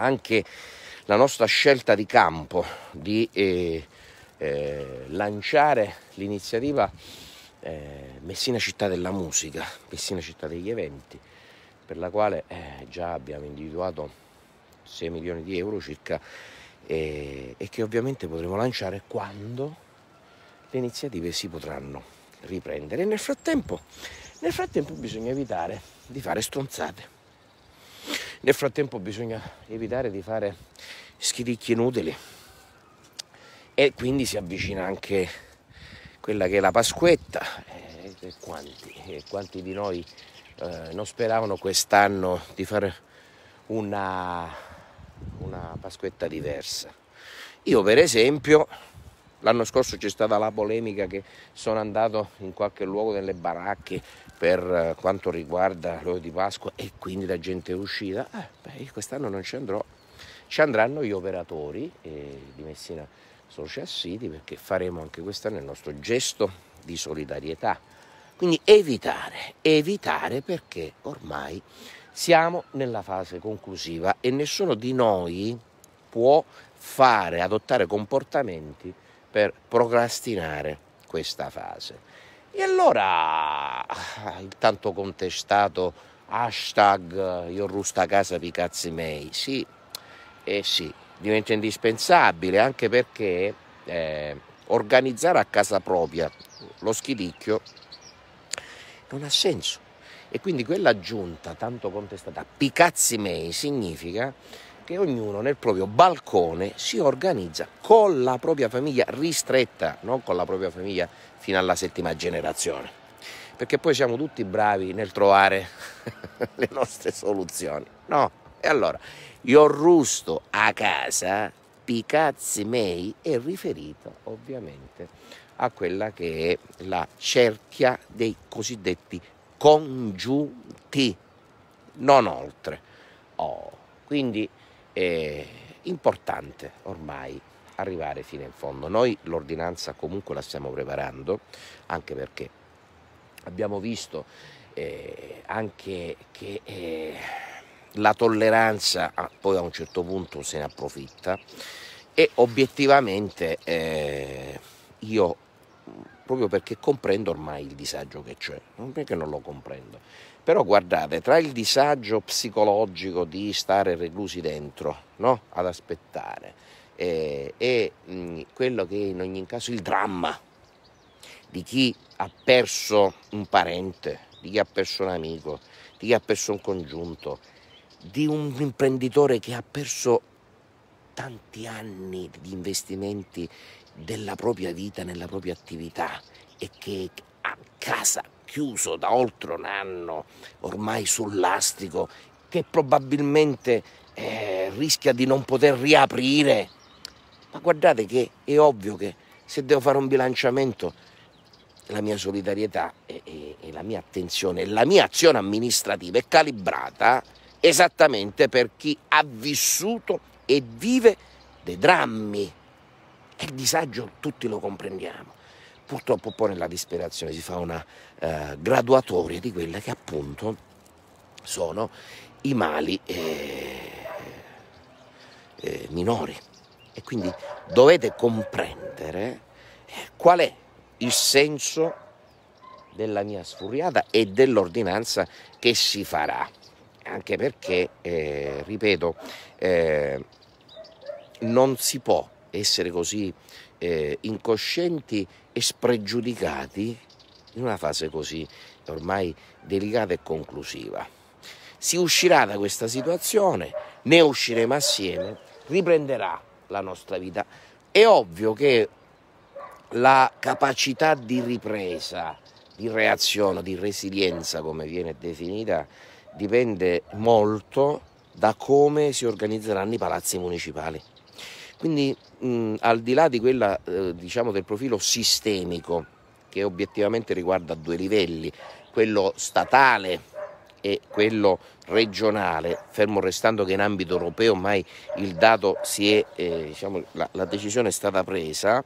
anche la nostra scelta di campo di eh, eh, lanciare l'iniziativa eh, Messina città della musica, Messina città degli eventi, per la quale eh, già abbiamo individuato 6 milioni di euro circa eh, e che ovviamente potremo lanciare quando le iniziative si potranno riprendere. nel frattempo, nel frattempo bisogna evitare di fare stronzate. Nel frattempo bisogna evitare di fare schiricchi inutili e quindi si avvicina anche quella che è la Pasquetta. Eh, e quanti, e quanti di noi eh, non speravano quest'anno di fare una, una Pasquetta diversa? Io per esempio L'anno scorso c'è stata la polemica che sono andato in qualche luogo delle baracche per eh, quanto riguarda l'olio di Pasqua e quindi la gente è uscita. Eh, beh, quest'anno non ci andrò. Ci andranno gli operatori eh, di Messina Social City perché faremo anche quest'anno il nostro gesto di solidarietà. Quindi evitare, evitare perché ormai siamo nella fase conclusiva e nessuno di noi può fare, adottare comportamenti per procrastinare questa fase. E allora il tanto contestato hashtag io rusta a casa per i cazzi miei, sì, eh sì, diventa indispensabile anche perché eh, organizzare a casa propria lo schilicchio non ha senso. E quindi quella giunta tanto contestata, picazzi mei, significa che ognuno nel proprio balcone si organizza con la propria famiglia ristretta, non con la propria famiglia fino alla settima generazione, perché poi siamo tutti bravi nel trovare le nostre soluzioni. No, e allora io rusto a casa Picazzi mei, è riferito ovviamente a quella che è la cerchia dei cosiddetti congiunti, non oltre. Oh, quindi è importante ormai arrivare fino in fondo. Noi l'ordinanza comunque la stiamo preparando, anche perché abbiamo visto eh, anche che eh, la tolleranza ah, poi a un certo punto se ne approfitta e obiettivamente eh, io proprio perché comprendo ormai il disagio che c'è, non è che non lo comprendo. Però guardate, tra il disagio psicologico di stare reclusi dentro, no? ad aspettare, eh, e, e mm, mh, quello che in ogni caso il dramma di chi ha perso un parente, di chi ha perso un amico, di chi ha perso un congiunto, di un imprenditore che ha perso tanti anni di investimenti della propria vita, nella propria attività e che a casa chiuso da oltre un anno ormai sull'astrico che probabilmente eh, rischia di non poter riaprire. Ma guardate che è ovvio che se devo fare un bilanciamento la mia solidarietà e, e, e la mia attenzione e la mia azione amministrativa è calibrata esattamente per chi ha vissuto e vive dei drammi e il disagio tutti lo comprendiamo. Purtroppo poi nella disperazione si fa una eh, graduatoria di quelle che appunto sono i mali eh, eh, minori. E quindi dovete comprendere eh, qual è il senso della mia sfuriata e dell'ordinanza che si farà. Anche perché, eh, ripeto, eh, non si può essere così eh, incoscienti e spregiudicati in una fase così ormai delicata e conclusiva. Si uscirà da questa situazione, ne usciremo assieme, riprenderà la nostra vita. È ovvio che la capacità di ripresa, di reazione, di resilienza, come viene definita, dipende molto da come si organizzeranno i palazzi municipali. Quindi mh, al di là di quella, eh, diciamo, del profilo sistemico, che obiettivamente riguarda due livelli, quello statale e quello regionale, fermo restando che in ambito europeo ormai il dato si è, eh, diciamo, la, la, decisione è stata presa,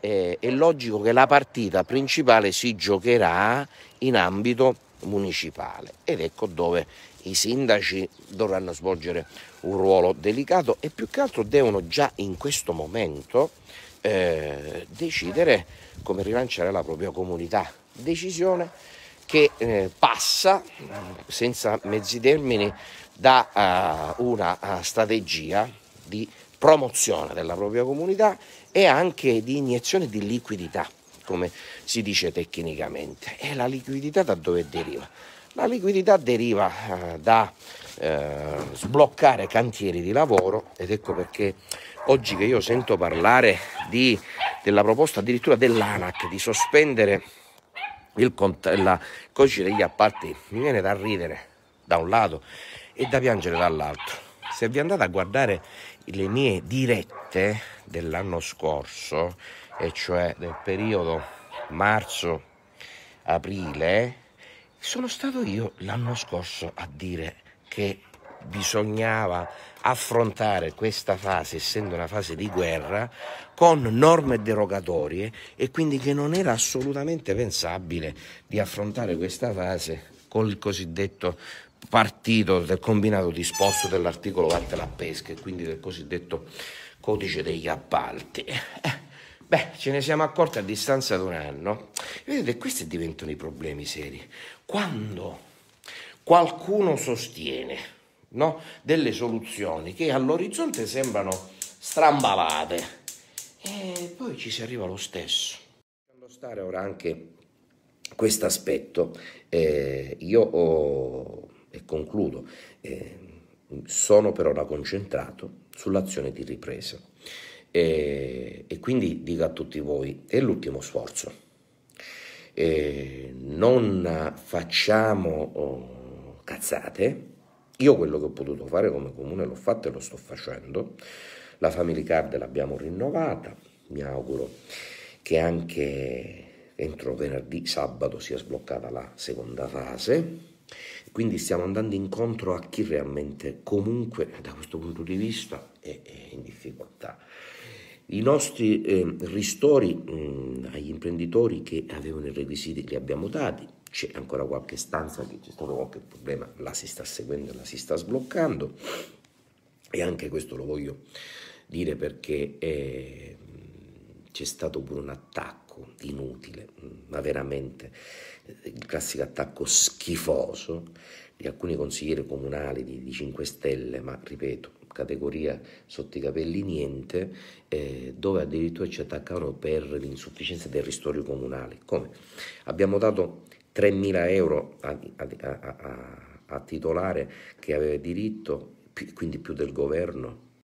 eh, è logico che la partita principale si giocherà in ambito municipale ed ecco dove i sindaci dovranno svolgere un ruolo delicato e più che altro devono già in questo momento eh, decidere come rilanciare la propria comunità. Decisione che eh, passa senza mezzi termini da uh, una uh, strategia di promozione della propria comunità e anche di iniezione di liquidità, come si dice tecnicamente. E la liquidità da dove deriva? La liquidità deriva eh, da eh, sbloccare cantieri di lavoro ed ecco perché oggi che io sento parlare di, della proposta addirittura dell'ANAC di sospendere il, la, il codice degli appalti mi viene da ridere da un lato e da piangere dall'altro. Se vi andate a guardare le mie dirette dell'anno scorso, e cioè del periodo marzo-aprile, sono stato io l'anno scorso a dire che bisognava affrontare questa fase, essendo una fase di guerra, con norme derogatorie e quindi che non era assolutamente pensabile di affrontare questa fase con il cosiddetto partito del combinato disposto dell'articolo 20 della pesca e quindi del cosiddetto codice degli appalti. Eh, Beh, ce ne siamo accorti a distanza di un anno. Vedete, questi diventano i problemi seri. Quando qualcuno sostiene no, delle soluzioni che all'orizzonte sembrano strambalate, e poi ci si arriva lo stesso. Lasciando stare ora anche questo aspetto, eh, io ho, e concludo, eh, sono per ora concentrato sull'azione di ripresa. E, e quindi dico a tutti voi, è l'ultimo sforzo. E non facciamo oh, cazzate. Io quello che ho potuto fare come comune l'ho fatto e lo sto facendo. La Family Card l'abbiamo rinnovata, mi auguro che anche entro venerdì, sabato sia sbloccata la seconda fase. Quindi stiamo andando incontro a chi realmente comunque da questo punto di vista è, è in difficoltà. I nostri eh, ristori mh, mm, agli imprenditori che avevano i requisiti li abbiamo dati, c'è ancora qualche stanza che c'è stato qualche problema, la si sta seguendo, la si sta sbloccando e anche questo lo voglio dire perché eh, c'è stato pure un attacco inutile, mm, ma veramente eh, il classico attacco schifoso di alcuni consiglieri comunali di, di 5 Stelle, ma ripeto, categoria sotto i capelli niente, eh, dove addirittura ci attaccavano per l'insufficienza del ristorio comunale. Come? Abbiamo dato 3.000 euro a, a, a, a titolare che aveva diritto, quindi più del governo,